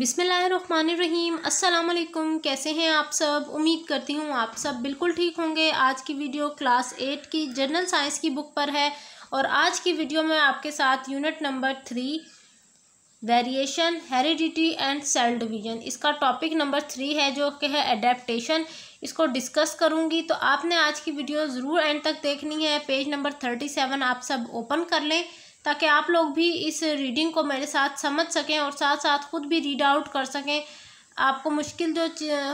बिसमीम अस्सलाम कैसे हैं आप सब उम्मीद करती हूँ आप सब बिल्कुल ठीक होंगे आज की वीडियो क्लास एट की जनरल साइंस की बुक पर है और आज की वीडियो में आपके साथ unit number three variation heredity and cell division इसका टॉपिक नंबर थ्री है जो कि है एडेप्टेशन इसको डिस्कस करूँगी तो आपने आज की वीडियो ज़रूर एंड तक देखनी है पेज नंबर थर्टी सेवन आप सब ओपन कर लें ताकि आप लोग भी इस रीडिंग को मेरे साथ समझ सकें और साथ साथ ख़ुद भी रीड आउट कर सकें आपको मुश्किल जो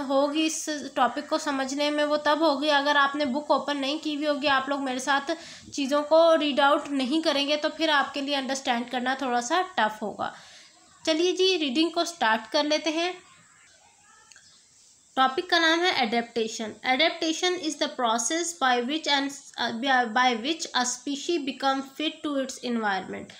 होगी इस टॉपिक को समझने में वो तब होगी अगर आपने बुक ओपन नहीं की हुई होगी आप लोग मेरे साथ चीज़ों को रीड आउट नहीं करेंगे तो फिर आपके लिए अंडरस्टैंड करना थोड़ा सा टफ होगा चलिए जी रीडिंग को स्टार्ट कर लेते हैं टॉपिक का नाम है adaptation adaptation is the process by which and by which a species become fit to its environment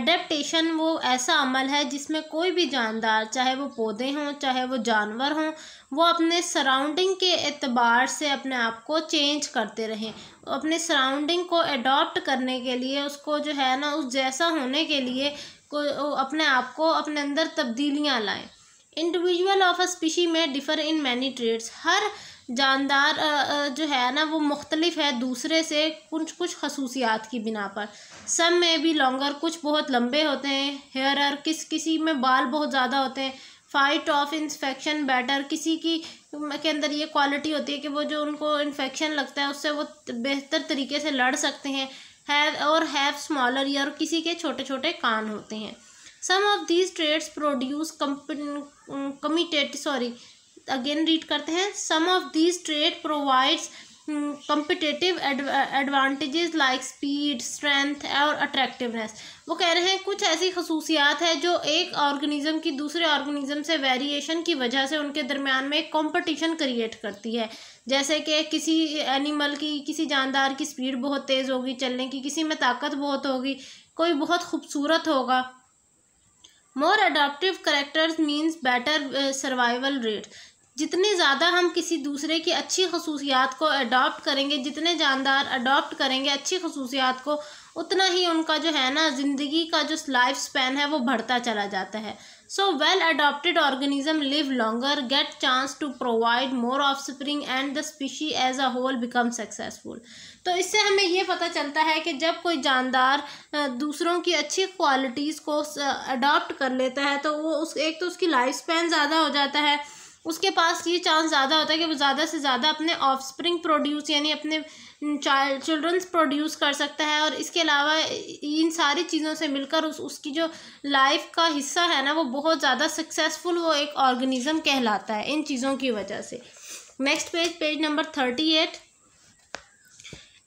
adaptation वो ऐसा अमल है जिसमें कोई भी जानदार चाहे वो पौधे हों चाहे वो जानवर हों वो अपने सराउंडिंग के अतबार से अपने आप को चेंज करते रहें अपने सराउंडिंग को अडोप्ट करने के लिए उसको जो है ना उस जैसा होने के लिए को अपने आप को अपने अंदर तब्दीलियाँ लाएँ इंडिविजुअल ऑफ अ स्पीशी में डिफ़र इन मैनी ट्रेड्स हर जानदार जो है ना वो मुख्तलिफ है दूसरे से कुछ कुछ खसूसियात की बिना पर सम में भी लॉन्गर कुछ बहुत लंबे होते हैं हेयर हर किस किसी में बाल बहुत ज़्यादा होते हैं फाइट ऑफ इन्फेक्शन बेटर किसी की के अंदर ये क्वालिटी होती है कि वो जो उनको इन्फेक्शन लगता है उससे वो बेहतर तरीके से लड़ सकते हैं हैव और हैव स्मॉलर ईयर किसी के छोटे छोटे कान होते हैं some of these traits produce committed sorry again read करते हैं some of these trait provides competitive advantages like speed strength और अट्रैक्टिवनेस वो कह रहे हैं कुछ ऐसी खसूसियात है जो एक ऑर्गेनिज्म की दूसरे ऑर्गेनिज्म से वेरिएशन की वजह से उनके दरम्यान में एक कॉम्पटिशन क्रिएट करती है जैसे कि किसी एनिमल की किसी जानदार की स्पीड बहुत तेज़ होगी चलने की किसी में ताकत बहुत होगी कोई बहुत खूबसूरत होगा More adaptive characters means better uh, survival rate. जितने ज़्यादा हम किसी दूसरे की अच्छी खसूसियात को अडॉप्ट करेंगे जितने जानदार अडॉप्ट करेंगे अच्छी खसूसियात को उतना ही उनका जो है ना ज़िंदगी का जो लाइफ स्पैन है वो बढ़ता चला जाता है so well adapted organism live longer get chance to provide more offspring and the species as a whole become successful तो इससे हमें ये पता चलता है कि जब कोई जानदार दूसरों की अच्छी क्वालिटीज़ को अडॉप्ट कर लेता है तो वो उस एक तो उसकी लाइफ स्पैन ज़्यादा हो जाता है उसके पास ये चांस ज़्यादा होता है कि वो ज़्यादा से ज़्यादा अपने ऑफस्प्रिंग प्रोड्यूस यानी अपने चाइल्ड चिल्ड्रंस प्रोड्यूस कर सकता है और इसके अलावा इन सारी चीज़ों से मिलकर उस उसकी जो लाइफ का हिस्सा है ना वो बहुत ज़्यादा सक्सेसफुल वो एक ऑर्गेनिज़म कहलाता है इन चीज़ों की वजह से next page page number thirty eight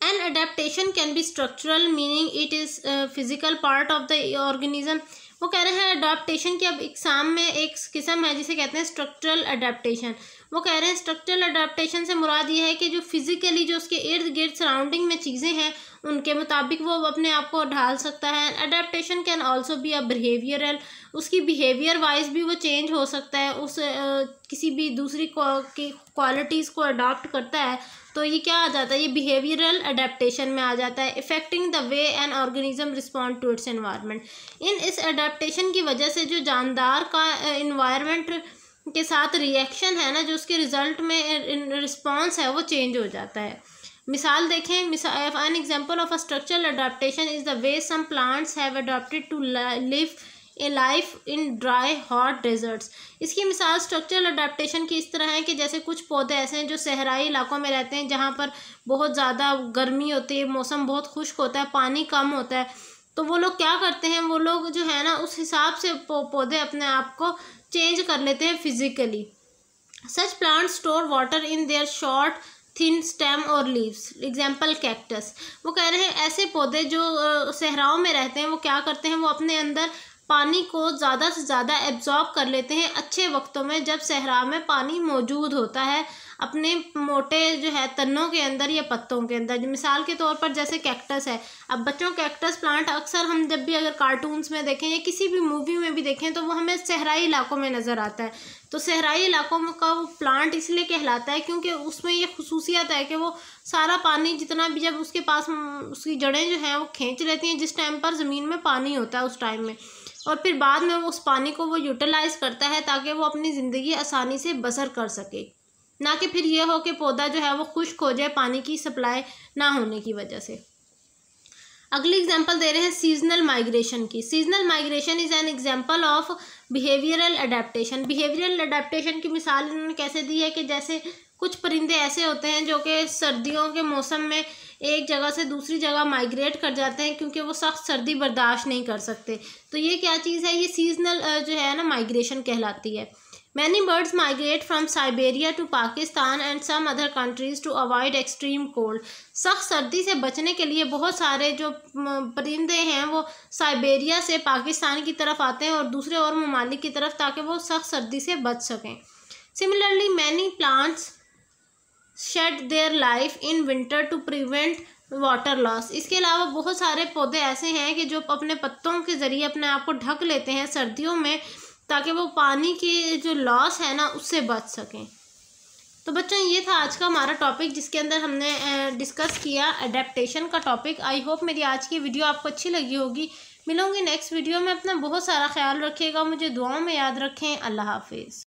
an adaptation can be structural meaning it is physical part of the organism वो कह रहे हैं अडाप्टेशन की अब एग्ज़ाम में एक किस्म है जिसे कहते हैं स्ट्रक्चरल अडाप्टेशन वो कह रहे हैं स्ट्रक्चरल अडाप्टेशन से मुराद ये है कि जो फिज़िकली जो उसके इर्द गिर्द सराउंडिंग में चीज़ें हैं उनके मुताबिक वो अपने आप को ढाल सकता है adaptation can also be a behavioural उसकी बिहेवियर वाइज भी वो चेंज हो सकता है उस आ, किसी भी दूसरी की क्वालिटीज़ को अडाप्ट करता है तो ये क्या आ जाता है ये बिहेवियरल अडेप्टशन में आ जाता है affecting the way an organism respond to its environment in इस अडेप्टशन की वजह से जो जानदार का इन्वायरमेंट uh, के साथ रिएक्शन है ना जो उसके रिज़ल्ट में रिस्पॉन्स है वो चेंज हो जाता है मिसाल देखें an example of a structural adaptation is the way some plants have adapted to live a life in dry hot deserts इसकी मिसाल स्ट्रक्चरल अडाप्टेशन की इस तरह है कि जैसे कुछ पौधे ऐसे हैं जो सहराई इलाकों में रहते हैं जहाँ पर बहुत ज़्यादा गर्मी होती है मौसम बहुत खुश्क होता है पानी कम होता है तो वो लोग क्या करते हैं वो लोग जो है ना उस हिसाब से पौधे अपने आप को चेंज कर लेते हैं physically such plant store water in their short thin stem और लीव्स एग्जाम्पल कैक्टस वो कह रहे हैं ऐसे पौधे जो सहराओं में रहते हैं वो क्या करते हैं वो अपने अंदर पानी को ज़्यादा से ज़्यादा एब्जॉर्ब कर लेते हैं अच्छे वक्तों में जब सहरा में पानी मौजूद होता है अपने मोटे जो है तनों के अंदर या पत्तों के अंदर मिसाल के तौर पर जैसे कैक्टस है अब बच्चों कैक्टस प्लांट अक्सर हम जब भी अगर कार्टून्स में देखें या किसी भी मूवी में भी देखें तो वो हमें सहराई इलाकों में नज़र आता है तो सहराई इलाकों का वो प्लांट इसलिए कहलाता है क्योंकि उसमें ये खसूसियत है कि वो सारा पानी जितना भी जब उसके पास उसकी जड़ें जो हैं वो खींच लेती हैं जिस टाइम पर ज़मीन में पानी होता है उस टाइम में और फिर बाद में वो उस पानी को वो यूटिलाइज़ करता है ताकि वो अपनी ज़िंदगी आसानी से बसर कर सके ना कि फिर ये हो कि पौधा जो है वो खुश्क हो जाए पानी की सप्लाई ना होने की वजह से अगली एग्जांपल दे रहे हैं सीजनल माइग्रेशन की seasonal migration is an example of behavioural adaptation behavioural adaptation की मिसाल इन्होंने कैसे दी है कि जैसे कुछ परिंदे ऐसे होते हैं जो कि सर्दियों के मौसम में एक जगह से दूसरी जगह माइग्रेट कर जाते हैं क्योंकि वो सख्त सर्दी बर्दाश्त नहीं कर सकते तो ये क्या चीज़ है ये सीजनल जो है ना माइग्रेशन कहलाती है many birds migrate from Siberia to Pakistan and some other countries to avoid extreme cold सख्त सर्दी से बचने के लिए बहुत सारे जो परिंदे हैं वो साइबेरिया से पाकिस्तान की तरफ आते हैं और दूसरे और ममालिक की तरफ ताकि वो सख्त सर्दी से बच सकें similarly many plants shed their life in winter to prevent water loss इसके अलावा बहुत सारे पौधे ऐसे हैं कि जो अपने पत्तों के ज़रिए अपने आप को ढक लेते हैं सर्दियों में ताकि वो पानी के जो लॉस है ना उससे बच सकें तो बच्चों ये था आज का हमारा टॉपिक जिसके अंदर हमने डिस्कस किया अडेप्टशन का टॉपिक आई होप मेरी आज की वीडियो आपको अच्छी लगी होगी मिलूंगी नेक्स्ट वीडियो में अपना बहुत सारा ख्याल रखिएगा मुझे दुआओं में याद रखें अल्लाह हाफिज़